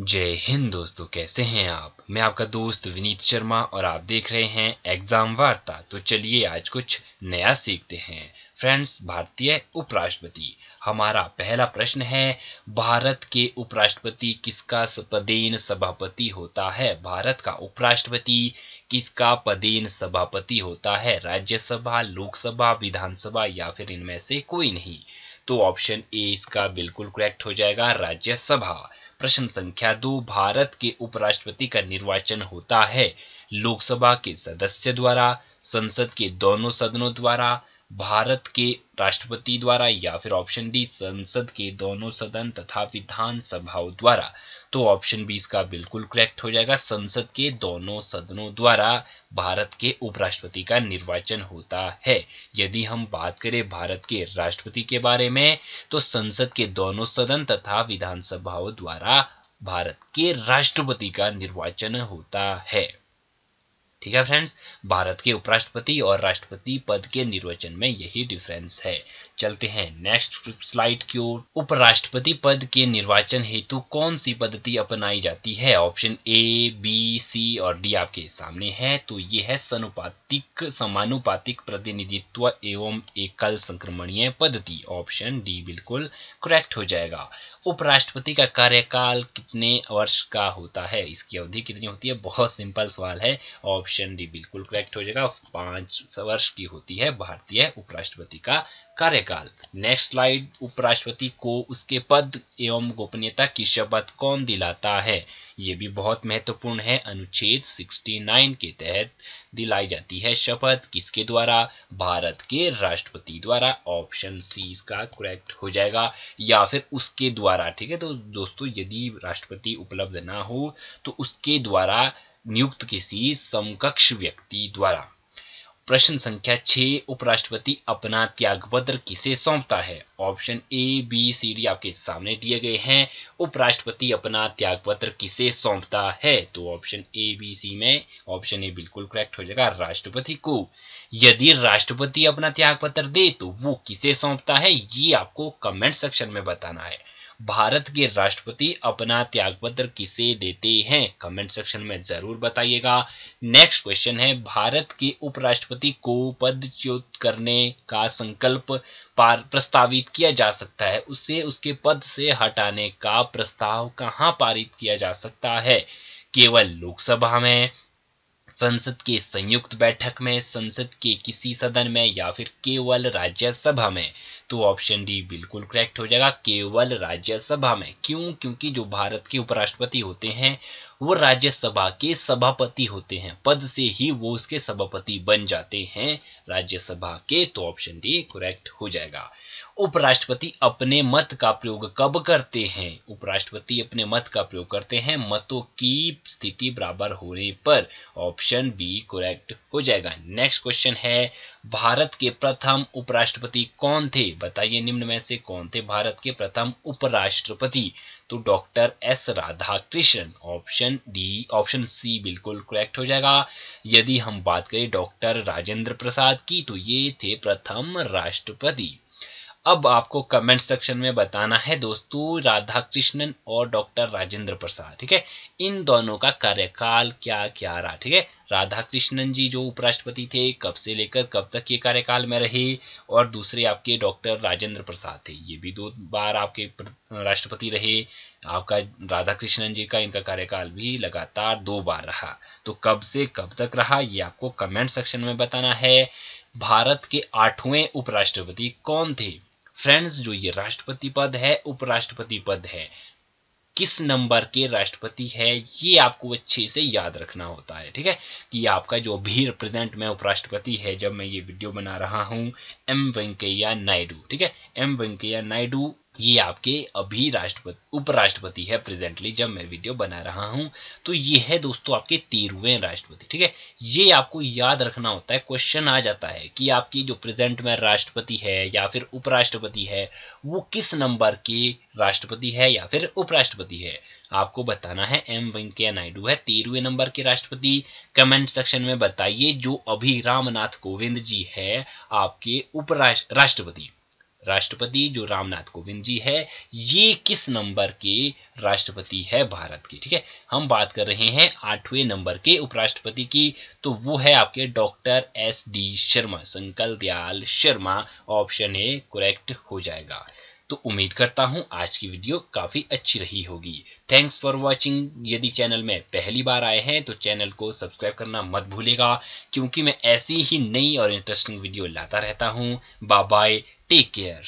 जय हिंद दोस्तों कैसे हैं आप मैं आपका दोस्त विनीत शर्मा और आप देख रहे हैं एग्जाम वार्ता तो चलिए आज कुछ नया सीखते हैं फ्रेंड्स भारतीय उपराष्ट्रपति हमारा पहला प्रश्न है भारत के उपराष्ट्रपति किसका पदेन सभापति होता है भारत का उपराष्ट्रपति किसका पदेन सभापति होता है राज्यसभा लोकसभा विधानसभा या फिर इनमें से कोई नहीं तो ऑप्शन ए इसका बिल्कुल करेक्ट हो जाएगा राज्यसभा प्रश्न संख्या दो भारत के उपराष्ट्रपति का निर्वाचन होता है लोकसभा के सदस्य द्वारा संसद के दोनों सदनों द्वारा भारत के राष्ट्रपति द्वारा या फिर ऑप्शन डी संसद के दोनों सदन तथा विधानसभाओं द्वारा तो ऑप्शन बी इसका बिल्कुल करेक्ट हो जाएगा संसद के दोनों सदनों द्वारा भारत के उपराष्ट्रपति का निर्वाचन होता है यदि हम बात करें भारत के राष्ट्रपति के बारे में तो संसद के दोनों सदन तथा विधानसभाओं द्वारा भारत के राष्ट्रपति का निर्वाचन होता है ठीक है फ्रेंड्स भारत के उपराष्ट्रपति और राष्ट्रपति पद के निर्वाचन में यही डिफरेंस है चलते हैं नेक्स्ट स्लाइड की ओर उपराष्ट्रपति पद के निर्वाचन हेतु कौन सी पद्धति अपनाई जाती है ऑप्शन ए बी सी और डी आपके सामने है तो ये है सनुपातिक समानुपातिक प्रतिनिधित्व एवं एकल संक्रमणीय पद्धति ऑप्शन डी बिल्कुल करेक्ट हो जाएगा उपराष्ट्रपति का कार्यकाल कितने वर्ष का होता है इसकी अवधि कितनी होती है बहुत सिंपल सवाल है ऑप्शन ऑप्शन डी बिल्कुल करेक्ट हो जाएगा पांच वर्ष की होती है भारतीय उपराष्ट्रपति का कार्यकाल नेक्स्ट स्लाइड उपराष्ट्रपति को उसके पद एवं गोपनीयता की शपथ कौन दिलाता है ये भी बहुत महत्वपूर्ण है अनुच्छेद 69 के तहत दिलाई जाती है शपथ किसके द्वारा भारत के राष्ट्रपति द्वारा ऑप्शन सी इसका करेक्ट हो जाएगा या फिर उसके द्वारा ठीक है तो दोस्तों यदि राष्ट्रपति उपलब्ध ना हो तो उसके द्वारा नियुक्त किसी समकक्ष व्यक्ति द्वारा प्रश्न संख्या छह उपराष्ट्रपति अपना त्यागपत्र किसे सौंपता है option A B C D आपके सामने दिए गए हैं उपराष्ट्रपति अपना त्यागपत्र किसे सौंपता है तो ऑप्शन ए बी सी में ऑप्शन ए बिल्कुल करेक्ट हो जाएगा राष्ट्रपति को यदि राष्ट्रपति अपना त्यागपत्र दे तो वो किसे सौंपता है ये आपको कमेंट सेक्शन में बताना है भारत के राष्ट्रपति अपना त्यागपत्र किसे देते हैं कमेंट सेक्शन में जरूर बताइएगा नेक्स्ट क्वेश्चन है भारत के उपराष्ट्रपति को पद च्युत करने का संकल्प प्रस्तावित किया जा सकता है उसे उसके पद से हटाने का प्रस्ताव कहाँ पारित किया जा सकता है केवल लोकसभा में संसद के संयुक्त बैठक में संसद के किसी सदन में या फिर केवल राज्यसभा में तो ऑप्शन डी बिल्कुल करेक्ट हो जाएगा केवल राज्यसभा में क्यों क्योंकि जो भारत के उपराष्ट्रपति होते हैं वो राज्यसभा के सभापति होते हैं पद से ही वो उसके सभापति बन जाते हैं राज्यसभा के तो ऑप्शन डी करेक्ट हो जाएगा उपराष्ट्रपति अपने मत का प्रयोग कब करते हैं उपराष्ट्रपति अपने मत का प्रयोग करते हैं मतों की स्थिति बराबर होने पर ऑप्शन बी करेक्ट हो जाएगा नेक्स्ट क्वेश्चन है भारत के प्रथम उपराष्ट्रपति कौन थे बताइए निम्न में से कौन थे भारत के प्रथम उपराष्ट्रपति तो doctor S Radhakrishnan option D option C बिल्कुल करेक्ट हो जाएगा यदि हम बात करें डॉक्टर राजेंद्र प्रसाद की तो ये थे प्रथम राष्ट्रपति अब आपको कमेंट सेक्शन में बताना है दोस्तों राधा कृष्णन और डॉक्टर राजेंद्र प्रसाद ठीक है इन दोनों का कार्यकाल क्या क्या रहा ठीक है राधा कृष्णन जी जो उपराष्ट्रपति थे कब से लेकर कब तक ये कार्यकाल में रहे और दूसरे आपके डॉक्टर राजेंद्र प्रसाद थे ये भी दो बार आपके राष्ट्रपति रहे आपका राधा कृष्णन जी का इनका कार्यकाल भी लगातार दो बार रहा तो कब से कब तक रहा ये आपको कमेंट सेक्शन में बताना है भारत के आठवें उपराष्ट्रपति कौन थे फ्रेंड्स जो ये राष्ट्रपति पद है उपराष्ट्रपति पद है किस नंबर के राष्ट्रपति है ये आपको अच्छे से याद रखना होता है ठीक है कि आपका जो भी प्रेजेंट में उपराष्ट्रपति है जब मैं ये वीडियो बना रहा हूँ एम वेंकैया नायडू ठीक है एम वेंकैया नायडू ये आपके अभी राष्ट्रपति उपराष्ट्रपति है प्रेजेंटली जब मैं वीडियो बना रहा हूं तो ये है दोस्तों आपके तेरहवें राष्ट्रपति ठीक है ये आपको याद रखना होता है क्वेश्चन आ जाता है कि आपकी जो प्रेजेंट में राष्ट्रपति है या फिर उपराष्ट्रपति है वो किस नंबर के राष्ट्रपति है या फिर उपराष्ट्रपति है आपको बताना है एम वेंकैया नायडू है तेरहवें नंबर के राष्ट्रपति कमेंट सेक्शन में बताइए जो अभी रामनाथ कोविंद जी है आपके उपराष्ट्र राष्ट्रपति राष्ट्रपति जो रामनाथ कोविंद जी है ये किस नंबर के राष्ट्रपति है भारत के ठीक है हम बात कर रहे हैं आठवें नंबर के उपराष्ट्रपति की तो वो है आपके doctor S D Sharma Shankar Dayal Sharma option A correct हो जाएगा तो उम्मीद करता हूँ आज की वीडियो काफ़ी अच्छी रही होगी थैंक्स फॉर वॉचिंग यदि चैनल में पहली बार आए हैं तो चैनल को सब्सक्राइब करना मत भूलेगा क्योंकि मैं ऐसी ही नई और इंटरेस्टिंग वीडियो लाता रहता हूँ बाय टेक केयर